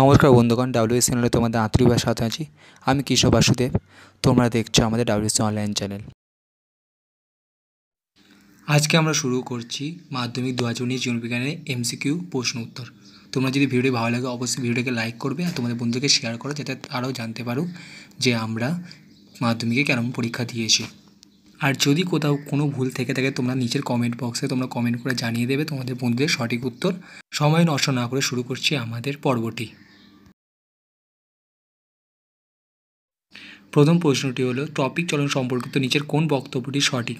নমস্কার বন্ধুগণ ডাব্লিউএস চ্যানেলে তোমাদের আন্তরিক সাথে আছি আমি কিশোর বাসুদেব তোমরা দেখছো আমাদের ডাব্লিউএস অনলাইন চ্যানেল আজকে আমরা শুরু করছি মাধ্যমিক দু হাজার উনিশ জীবনবিজ্ঞানের এমসিকিউ প্রশ্ন উত্তর তোমরা যদি ভিডিওটি ভালো লাগে অবশ্যই ভিডিওটাকে লাইক করবে আর তোমাদের বন্ধুকে শেয়ার করো যাতে আরও জানতে পারো যে আমরা মাধ্যমিকে কেমন পরীক্ষা দিয়েছে আর যদি কোথাও কোনো ভুল থেকে থাকে তোমরা নিচের কমেন্ট বক্সে তোমরা কমেন্ট করে জানিয়ে দেবে তোমাদের বন্ধুদের সঠিক উত্তর সময় নষ্ট না করে শুরু করছি আমাদের পর্বটি প্রথম প্রশ্নটি হলো টপিক চলন সম্পর্কিত নিচের কোন বক্তব্যটি সঠিক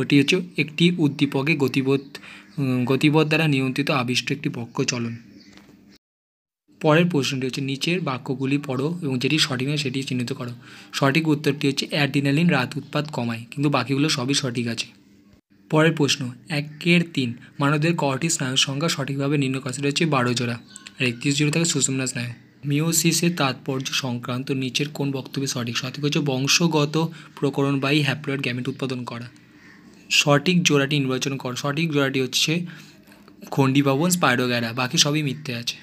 ওটি হচ্ছে একটি উদ্দীপকে গতিবোধ গতিবোধ দ্বারা নিয়ন্ত্রিত আবিষ্ট একটি বক্ষ চলন পরের প্রশ্নটি হচ্ছে নিচের বাক্যগুলি পড়ো এবং যেটি সঠিক নয় সেটি চিহ্নিত করো সঠিক উত্তরটি হচ্ছে অ্যাডিনালিন রাত উৎপাদ কমায় কিন্তু বাকিগুলো সবই সঠিক আছে পরের প্রশ্ন একের তিন মানবদের কটি স্নায়ুর সংখ্যা সঠিকভাবে নিম্ন সেটা হচ্ছে বারো জোড়া আর একত্রিশ জোড়া থাকে সুষমনা স্নায়ু মিওসিসের তাৎপর্য সংক্রান্ত নিচের কোন বক্তব্য সঠিক সঠিক হচ্ছে বংশগত প্রকরণ বাই হ্যাপ্লয়েড গ্যামেট উৎপাদন করা সঠিক জোড়াটি নির্বাচন কর সঠিক জোড়াটি হচ্ছে খণ্ডি বাবন স্পাইডোগ্যারা বাকি সবই মিথ্যে আছে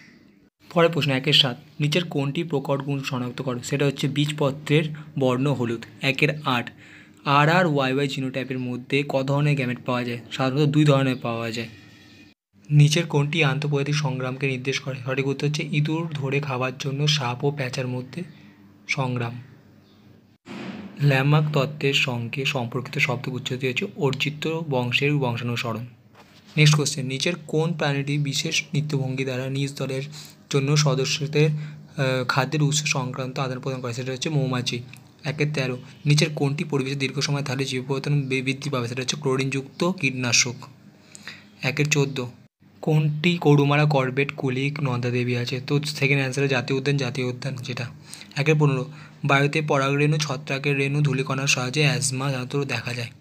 পরের প্রশ্ন একের সাত নিচের কোনটি প্রকট গুণ শনাক্ত করো সেটা হচ্ছে বীজপত্রের বর্ণ হলুদ একের আট আর আর ওয়াই ওয়াই জিনোটাইপের মধ্যে ক ধরনের গ্যামেট পাওয়া যায় সাধারণত দুই ধরনের পাওয়া যায় নিচের কোনটি আন্তর্জাতিক সংগ্রামকে নির্দেশ করে সঠিক উত্তর হচ্ছে ইঁদুর ধরে খাওয়ার জন্য সাপ ও প্যাঁচার মধ্যে সংগ্রাম ল্যামাক তত্ত্বের সঙ্গে সম্পর্কিত শব্দগুচ্ছটি হচ্ছে অর্জিত বংশের বংশানুসরণ নেক্সট কোশ্চেন নিচের কোন প্রাণীটি বিশেষ নৃত্যভঙ্গি দ্বারা নিজ দলের জন্য সদস্যদের খাদ্যের উৎস সংক্রান্ত আদান প্রদান করে সেটা হচ্ছে মৌমাছি একের তেরো নিচের কোনটি পরিবেশে দীর্ঘ সময় থাকলে জীবপরিবর্তন বৃদ্ধি পাবে সেটা হচ্ছে ক্লোরিনযুক্ত কীটনাশক একের চোদ্দো কোনটি করুমারা করবেট কুলিক দেবী আছে তো সেকেন্ড অ্যান্সারে জাতীয় উদ্যান জাতীয় উদ্যান যেটা একের পনেরো বায়ুতে পরাগ রেণু ছত্রাকের রেণু ধূলিকণার সহজে অ্যাজমা যত দেখা যায়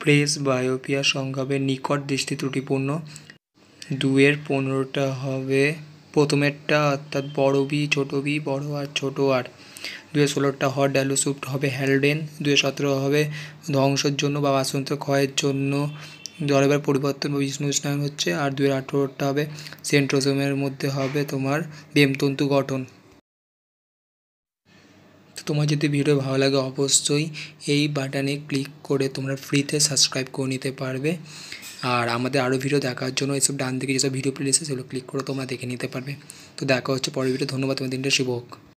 প্রেস বায়োপিয়া সংখ্যা নিকট দৃষ্টি ত্রুটিপূর্ণ দুয়ের পনেরোটা হবে প্রথমেরটা অর্থাৎ বড় বি ছোটো বি বড় আর ছোটো আর দুয়ে ষোলোটা হট ডালু সুপ্ট হবে হ্যালডেন দুয়ে সতেরো হবে ধ্বংসের জন্য বা বাসন্ত ক্ষয়ের জন্য জলবায়ু পরিবর্তন বা বিষ্ণু উষ্ণায়ন হচ্ছে আর দুয়ের আঠেরোটা হবে সেন্ট্রোজোমের মধ্যে হবে তোমার বেমতন্তু গঠন তো তোমার যদি ভিডিও ভালো লাগে অবশ্যই এই বাটনে ক্লিক করে তোমরা ফ্রিতে সাবস্ক্রাইব করে নিতে পারবে আর আমাদের আরও ভিডিও দেখার জন্য এইসব ডান দিকে যেসব ভিডিও প্লে সেগুলো ক্লিক করে তোমরা দেখে নিতে পারবে তো দেখা হচ্ছে পরের ভিডিও ধন্যবাদ তোমাদের দিনটা শুভ হোক